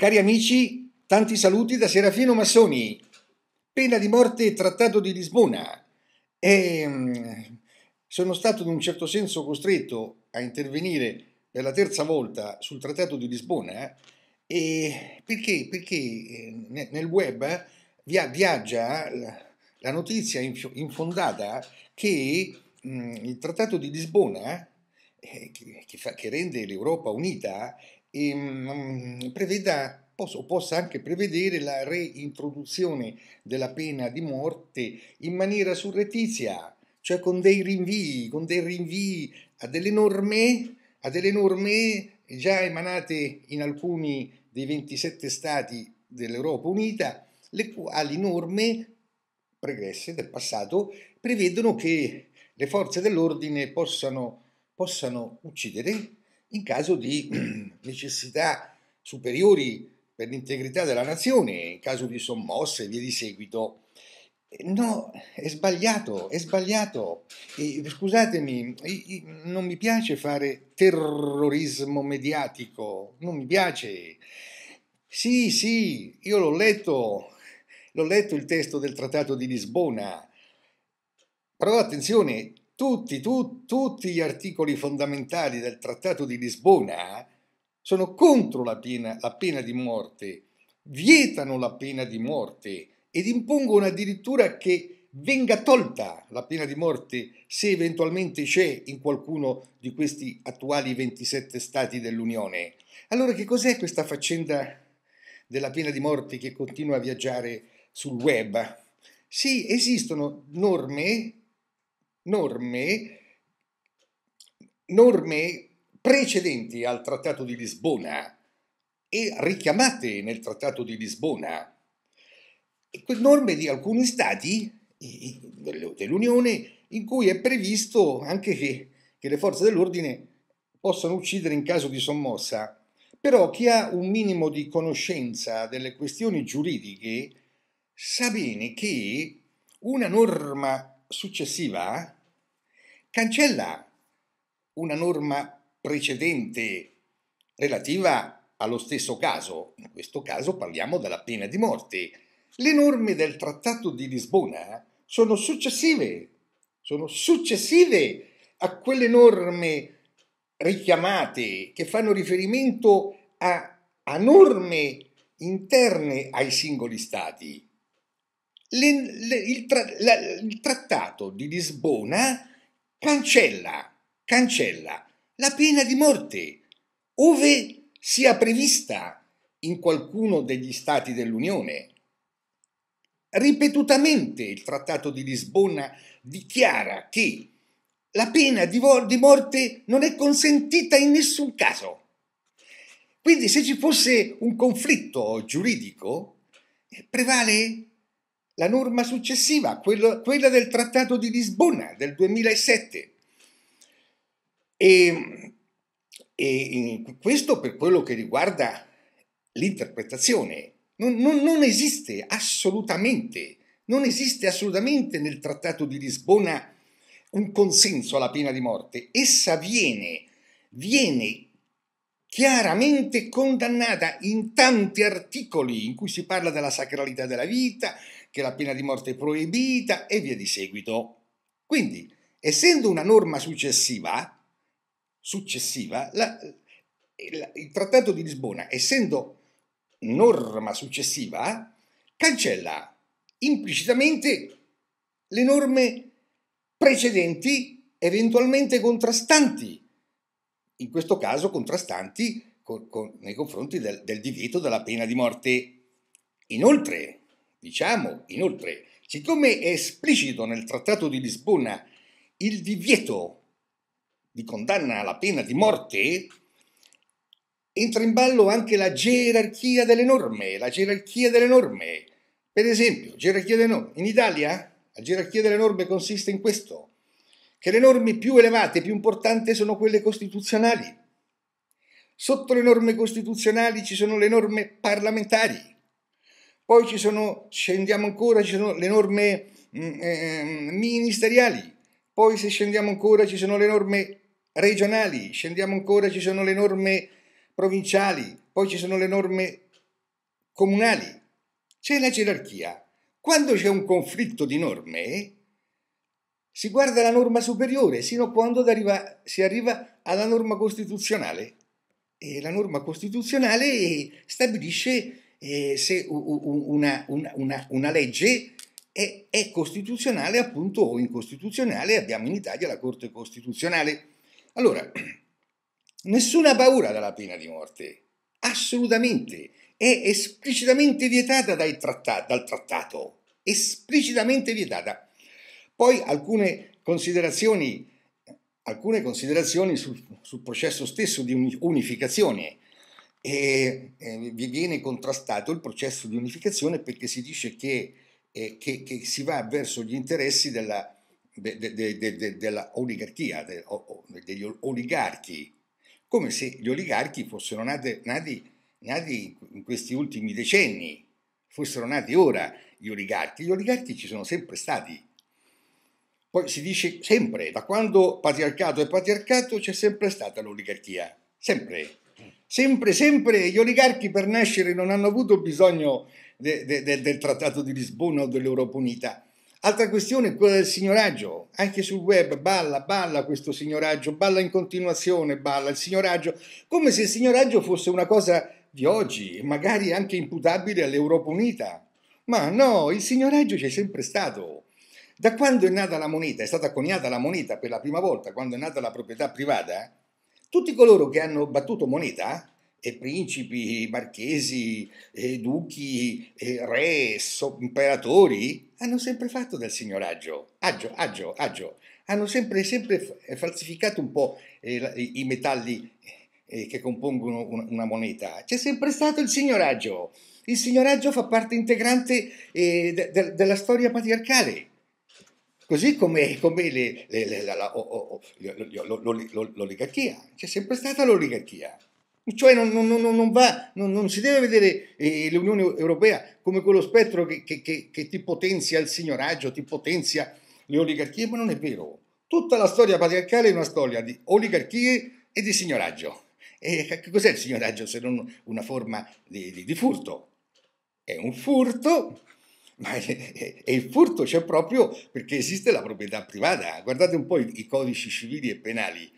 Cari amici, tanti saluti da Serafino Massoni. Pena di morte e trattato di Lisbona. E ehm, sono stato in un certo senso costretto a intervenire per la terza volta sul trattato di Lisbona e perché, perché ehm, nel web viaggia la notizia infondata che il trattato di Lisbona, eh, che, rende l'Europa unita, e, um, preveda o possa anche prevedere la reintroduzione della pena di morte in maniera surrettizia, cioè con dei rinvii, con dei rinvii a delle norme, a delle norme già emanate in alcuni dei 27 stati dell'Europa Unita, le quali norme pregresse del passato prevedono che le forze dell'ordine possano, possano uccidere in caso di necessità superiori per l'integrità della nazione, in caso di sommosse e via di seguito. No, è sbagliato, è sbagliato. E, scusatemi, non mi piace fare terrorismo mediatico, non mi piace. Sì, sì, io l'ho letto, l'ho letto il testo del Trattato di Lisbona, però attenzione, tutti, tu, tutti gli articoli fondamentali del Trattato di Lisbona sono contro la pena, la pena di morte, vietano la pena di morte ed impongono addirittura che venga tolta la pena di morte se eventualmente c'è in qualcuno di questi attuali 27 stati dell'Unione. Allora che cos'è questa faccenda della pena di morte che continua a viaggiare sul web? Sì, esistono norme norme, norme precedenti al Trattato di Lisbona e richiamate nel Trattato di Lisbona, norme di alcuni stati dell'Unione in cui è previsto anche che, che le forze dell'ordine possano uccidere in caso di sommossa. Però chi ha un minimo di conoscenza delle questioni giuridiche sa bene che una norma successiva cancella una norma precedente relativa allo stesso caso, in questo caso parliamo della pena di morte. Le norme del Trattato di Lisbona sono successive, sono successive a quelle norme richiamate che fanno riferimento a, a norme interne ai singoli stati. Le, le, il, tra, la, il trattato di Lisbona cancella, cancella la pena di morte, ove sia prevista in qualcuno degli Stati dell'Unione. Ripetutamente il Trattato di Lisbona dichiara che la pena di, di morte non è consentita in nessun caso. Quindi se ci fosse un conflitto giuridico, eh, prevale la norma successiva, quello, quella del Trattato di Lisbona del 2007. E, e questo per quello che riguarda l'interpretazione. Non, non, non, esiste assolutamente, non esiste assolutamente nel Trattato di Lisbona un consenso alla pena di morte. Essa viene, viene chiaramente condannata in tanti articoli in cui si parla della sacralità della vita, che la pena di morte è proibita e via di seguito. Quindi, essendo una norma successiva, successiva la, la, il Trattato di Lisbona, essendo norma successiva, cancella implicitamente le norme precedenti, eventualmente contrastanti in questo caso contrastanti con, con, nei confronti del, del divieto della pena di morte. Inoltre, diciamo, inoltre, siccome è esplicito nel Trattato di Lisbona il divieto di condanna alla pena di morte, entra in ballo anche la gerarchia delle norme, la gerarchia delle norme. Per esempio, gerarchia delle norme. In Italia la gerarchia delle norme consiste in questo che le norme più elevate e più importanti sono quelle costituzionali. Sotto le norme costituzionali ci sono le norme parlamentari, poi ci sono, scendiamo ancora, ci sono le norme eh, ministeriali, poi se scendiamo ancora ci sono le norme regionali, scendiamo ancora ci sono le norme provinciali, poi ci sono le norme comunali. C'è la gerarchia. Quando c'è un conflitto di norme, si guarda la norma superiore sino a quando arriva, si arriva alla norma costituzionale. E la norma costituzionale stabilisce eh, se una, una, una, una legge è, è, costituzionale appunto o incostituzionale. Abbiamo in Italia la Corte Costituzionale. Allora, nessuna paura dalla pena di morte, assolutamente. È esplicitamente vietata dal trattato, esplicitamente vietata. Poi alcune considerazioni, alcune considerazioni sul, sul, processo stesso di unificazione. E, eh, viene contrastato il processo di unificazione perché si dice che, eh, che, che si va verso gli interessi della, de, de, de, della oligarchia, o, degli oligarchi, come se gli oligarchi fossero nati, nati, nati in questi ultimi decenni, fossero nati ora gli oligarchi. Gli oligarchi ci sono sempre stati poi si dice sempre, da quando patriarcato è patriarcato c'è sempre stata l'oligarchia, sempre. Sempre, sempre gli oligarchi per nascere non hanno avuto bisogno de, de, de, del Trattato di Lisbona o dell'Europa Unita. Altra questione è quella del signoraggio. Anche sul web balla, balla questo signoraggio, balla in continuazione, balla il signoraggio, come se il signoraggio fosse una cosa di oggi, magari anche imputabile all'Europa Unita. Ma no, il signoraggio c'è sempre stato. Da quando è nata la moneta, è stata coniata la moneta per la prima volta, quando è nata la proprietà privata, tutti coloro che hanno battuto moneta, e eh, principi, marchesi, e eh, duchi, e eh, re, imperatori, hanno sempre fatto del signoraggio, agio, agio, agio, hanno sempre, sempre falsificato un po' i metalli che compongono una moneta, c'è sempre stato il signoraggio, il signoraggio fa parte integrante della storia patriarcale. Così come, come l'oligarchia, c'è sempre stata l'oligarchia. Cioè non, non, non, va, non, si deve vedere eh, l'Unione Europea come quello spettro che, che, che, che, ti potenzia il signoraggio, ti potenzia le oligarchie, ma non è vero. Tutta la storia patriarcale è una storia di oligarchie e di signoraggio. E cos'è il signoraggio se non una forma di, di, di furto? È un furto ma e il furto c'è proprio perché esiste la proprietà privata. Guardate un po' i, i codici civili e penali,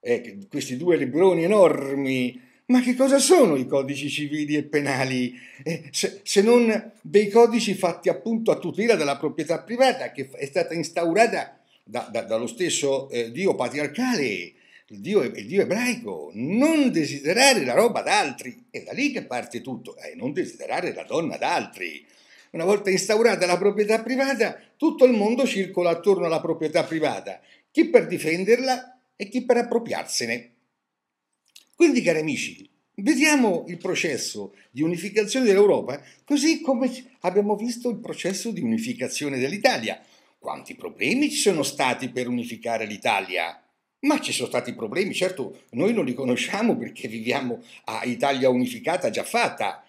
eh, questi due libroni enormi. Ma che cosa sono i codici civili e penali eh, se, se, non dei codici fatti appunto a tutela della proprietà privata che è stata instaurata da, da, dallo stesso eh, Dio patriarcale, il Dio, il Dio, ebraico, non desiderare la roba d'altri, è da lì che parte tutto, eh, non desiderare la donna d'altri, una volta instaurata la proprietà privata, tutto il mondo circola attorno alla proprietà privata, chi per difenderla e chi per appropriarsene. Quindi, cari amici, vediamo il processo di unificazione dell'Europa così come abbiamo visto il processo di unificazione dell'Italia. Quanti problemi ci sono stati per unificare l'Italia? Ma ci sono stati problemi, certo, noi non li conosciamo perché viviamo a Italia unificata già fatta,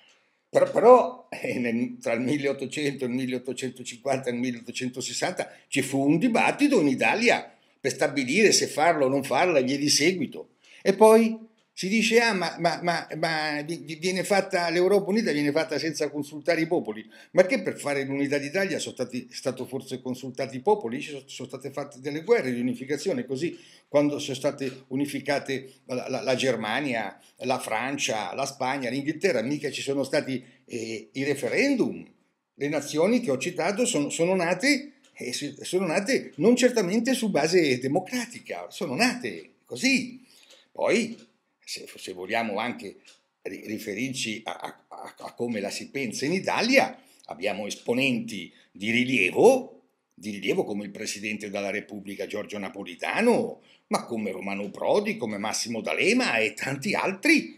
però, però eh, nel, tra il 1800, il 1850 e il 1860 ci fu un dibattito in Italia per stabilire se farlo o non farlo e via di seguito. E poi si dice, ah, ma, ma, ma, ma fatta, l'Europa Unita viene fatta senza consultare i popoli. Ma che per fare l'unità d'Italia sono stati stato forse consultati i popoli? Sono, sono state fatte delle guerre di unificazione, così quando sono state unificate la, la, la Germania, la Francia, la Spagna, l'Inghilterra, mica ci sono stati eh, i referendum. Le nazioni che ho citato sono, sono nate eh, sono nate non certamente su base democratica, sono nate così. Poi se, se vogliamo anche riferirci a, a, a, come la si pensa in Italia, abbiamo esponenti di rilievo, di rilievo come il Presidente della Repubblica Giorgio Napolitano, ma come Romano Prodi, come Massimo D'Alema e tanti altri,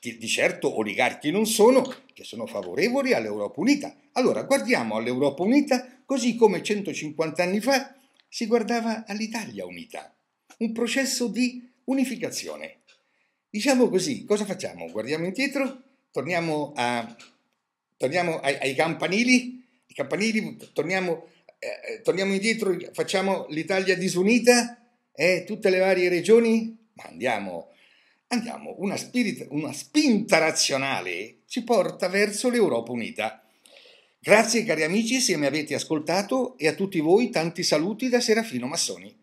che di certo oligarchi non sono, che sono favorevoli all'Europa Unita. Allora guardiamo all'Europa Unita così come 150 anni fa si guardava all'Italia Unita, un processo di unificazione. Diciamo così, cosa facciamo? Guardiamo indietro, torniamo, a, torniamo ai, ai, campanili, ai campanili torniamo, eh, torniamo, indietro, facciamo l'Italia disunita, eh, tutte le varie regioni, ma andiamo, andiamo una, spirita, una spinta razionale ci porta verso l'Europa unita. Grazie cari amici se mi avete ascoltato e a tutti voi tanti saluti da Serafino Massoni.